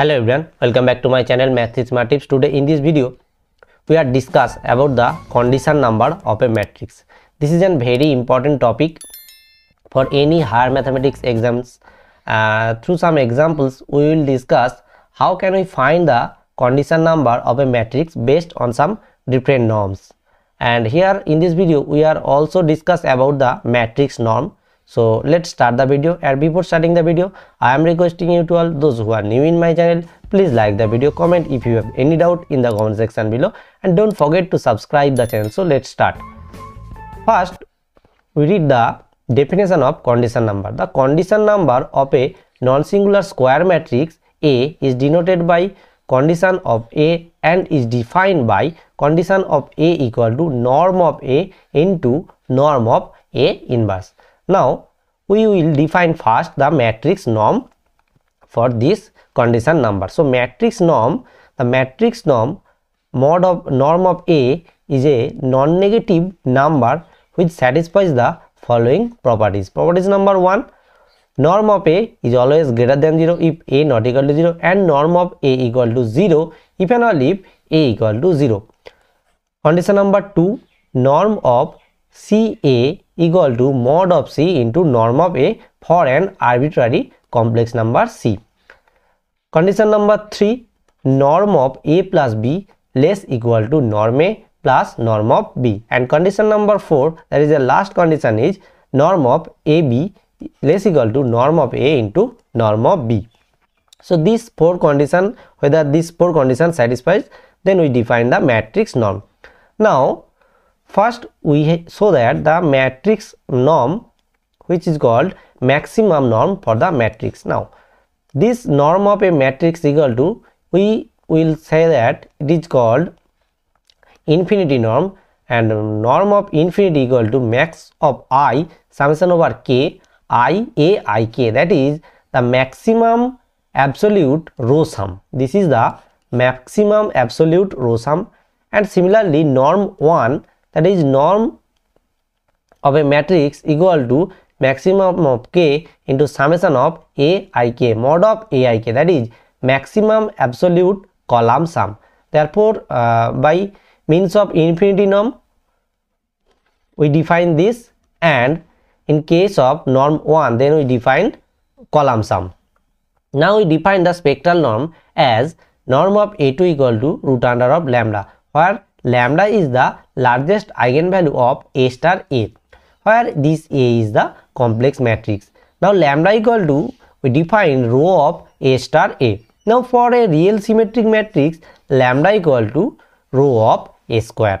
hello everyone welcome back to my channel math is my tips today in this video we are discuss about the condition number of a matrix this is a very important topic for any higher mathematics exams uh, through some examples we will discuss how can we find the condition number of a matrix based on some different norms and here in this video we are also discuss about the matrix norm so let's start the video and before starting the video i am requesting you to all those who are new in my channel please like the video comment if you have any doubt in the comment section below and don't forget to subscribe the channel so let's start first we read the definition of condition number the condition number of a non-singular square matrix a is denoted by condition of a and is defined by condition of a equal to norm of a into norm of a inverse now we will define first the matrix norm for this condition number. So matrix norm, the matrix norm mod of norm of A is a non-negative number which satisfies the following properties. Properties number 1 norm of A is always greater than 0 if A not equal to 0 and norm of A equal to 0 if and only if A equal to 0. Condition number 2 norm of CA equal to mod of C into norm of A for an arbitrary complex number C. Condition number 3 norm of A plus B less equal to norm A plus norm of B and condition number 4 that is the last condition is norm of AB less equal to norm of A into norm of B. So these four condition whether these four condition satisfies then we define the matrix norm. Now first we show that the matrix norm which is called maximum norm for the matrix now this norm of a matrix equal to we will say that it is called infinity norm and norm of infinity equal to max of i summation over k i a i k that is the maximum absolute row sum this is the maximum absolute row sum and similarly norm 1 that is norm of a matrix equal to maximum of k into summation of a i k mod of a i k that is maximum absolute column sum therefore uh, by means of infinity norm we define this and in case of norm 1 then we define column sum now we define the spectral norm as norm of a2 equal to root under of lambda where lambda is the largest eigenvalue of A star A where this A is the complex matrix. Now lambda equal to we define row of A star A. Now for a real symmetric matrix lambda equal to row of A square.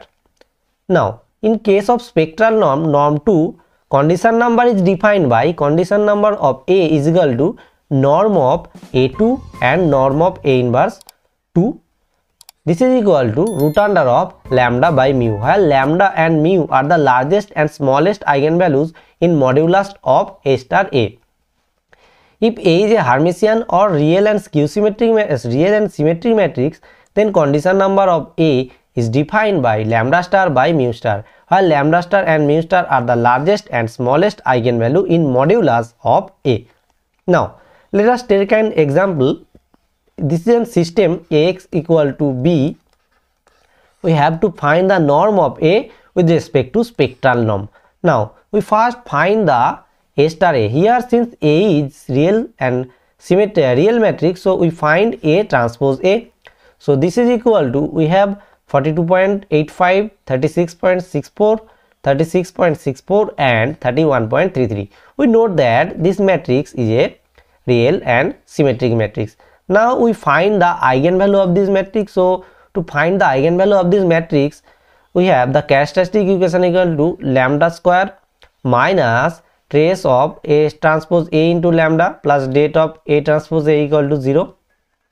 Now in case of spectral norm norm 2 condition number is defined by condition number of A is equal to norm of A2 and norm of A inverse 2 this is equal to root under of lambda by mu While lambda and mu are the largest and smallest eigenvalues in modulus of A star A. If A is a Hermitian or real and skew symmetric real and symmetric matrix, then condition number of A is defined by lambda star by mu star, While lambda star and mu star are the largest and smallest eigenvalue in modulus of A. Now, let us take an example this is a system ax equal to b we have to find the norm of a with respect to spectral norm now we first find the a star a here since a is real and symmetric uh, real matrix so we find a transpose a so this is equal to we have 42.85 36.64 36.64 and 31.33 we note that this matrix is a real and symmetric matrix now we find the eigenvalue of this matrix. So to find the eigenvalue of this matrix, we have the characteristic equation equal to lambda square minus trace of A transpose A into lambda plus date of A transpose A equal to 0.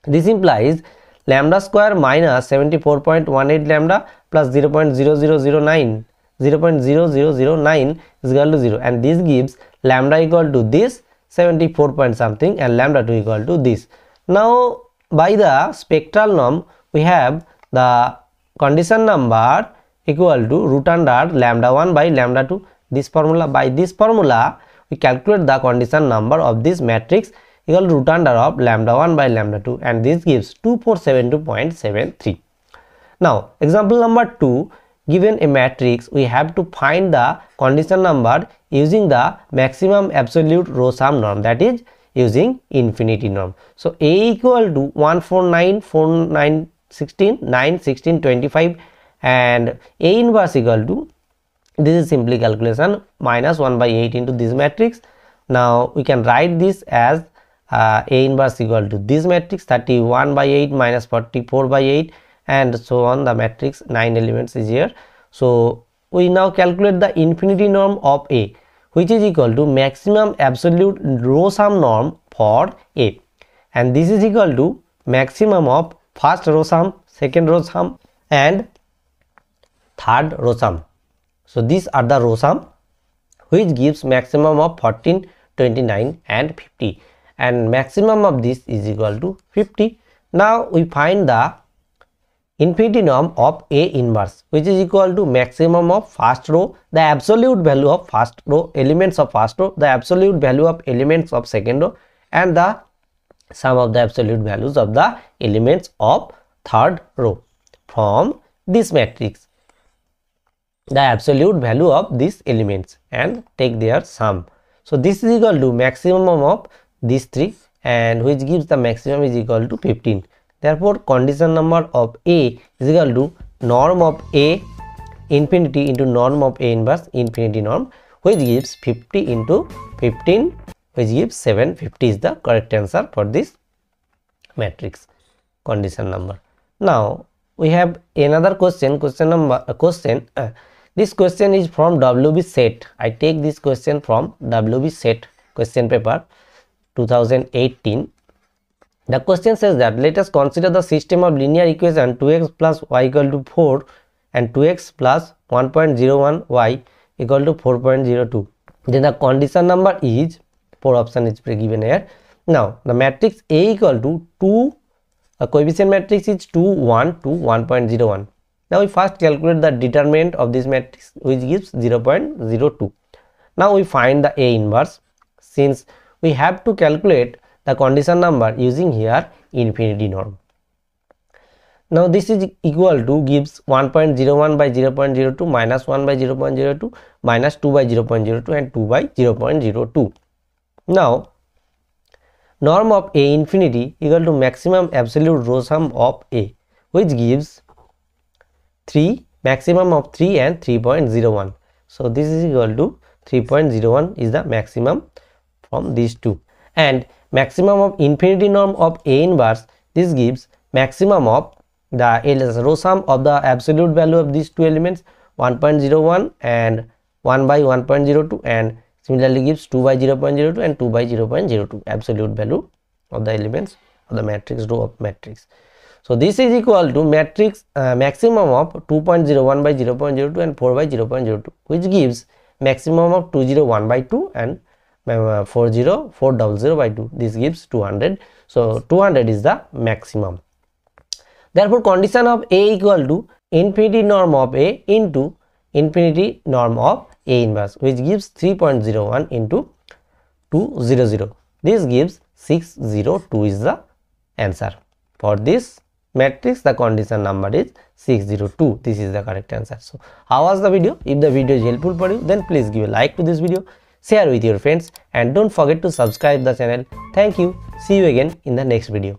This implies lambda square minus 74.18 lambda plus 0 0.0009 0 0.0009 is equal to 0 and this gives lambda equal to this 74 point something and lambda 2 equal to this now by the spectral norm we have the condition number equal to root under lambda 1 by lambda 2 this formula by this formula we calculate the condition number of this matrix equal to root under of lambda 1 by lambda 2 and this gives 2472.73 now example number 2 given a matrix we have to find the condition number using the maximum absolute row sum norm that is using infinity norm. So A equal to 149, 49, 16, 9, 16, 25 and A inverse equal to this is simply calculation minus 1 by 8 into this matrix. Now we can write this as uh, A inverse equal to this matrix 31 by 8 minus 44 by 8 and so on the matrix 9 elements is here. So we now calculate the infinity norm of A which is equal to maximum absolute row sum norm for A and this is equal to maximum of first row sum, second row sum and third row sum. So these are the row sum which gives maximum of 14, 29 and 50 and maximum of this is equal to 50. Now we find the infinity norm of A inverse which is equal to maximum of first row, the absolute value of first row, elements of first row, the absolute value of elements of second row and the sum of the absolute values of the elements of third row from this matrix the absolute value of these elements and take their sum. So this is equal to maximum of these three and which gives the maximum is equal to 15. Therefore, condition number of A is equal to norm of A infinity into norm of A inverse infinity norm which gives 50 into 15 which gives 750 is the correct answer for this matrix condition number. Now we have another question question number uh, question uh, this question is from WB set I take this question from WB set question paper 2018 the question says that let us consider the system of linear equation 2x plus y equal to 4 and 2x plus 1.01 y equal to 4.02. Then the condition number is 4 option is given here. Now the matrix A equal to 2 the coefficient matrix is 2 1 1.01. Now we first calculate the determinant of this matrix which gives 0.02. Now we find the A inverse since we have to calculate the condition number using here infinity norm. Now this is equal to gives 1.01 by 0.02 minus 1 by 0.02 minus 2 by 0.02 and 2 by 0.02. Now norm of A infinity equal to maximum absolute row sum of A which gives 3 maximum of 3 and 3.01. So this is equal to 3.01 is the maximum from these two and maximum of infinity norm of A inverse this gives maximum of the LS row sum of the absolute value of these two elements 1.01 and 1 by 1.02 and similarly gives 2 by 0.02 and 2 by 0.02 absolute value of the elements of the matrix row of matrix. So this is equal to matrix uh, maximum of 2.01 by 0.02 and 4 by 0.02 which gives maximum of 201 by 2 and uh, 4 double 0 by 2 this gives 200 so 200 is the maximum therefore condition of a equal to infinity norm of a into infinity norm of a inverse which gives 3.01 into 200 this gives 602 is the answer for this matrix the condition number is 602 this is the correct answer so how was the video if the video is helpful for you then please give a like to this video share with your friends and don't forget to subscribe the channel. Thank you. See you again in the next video.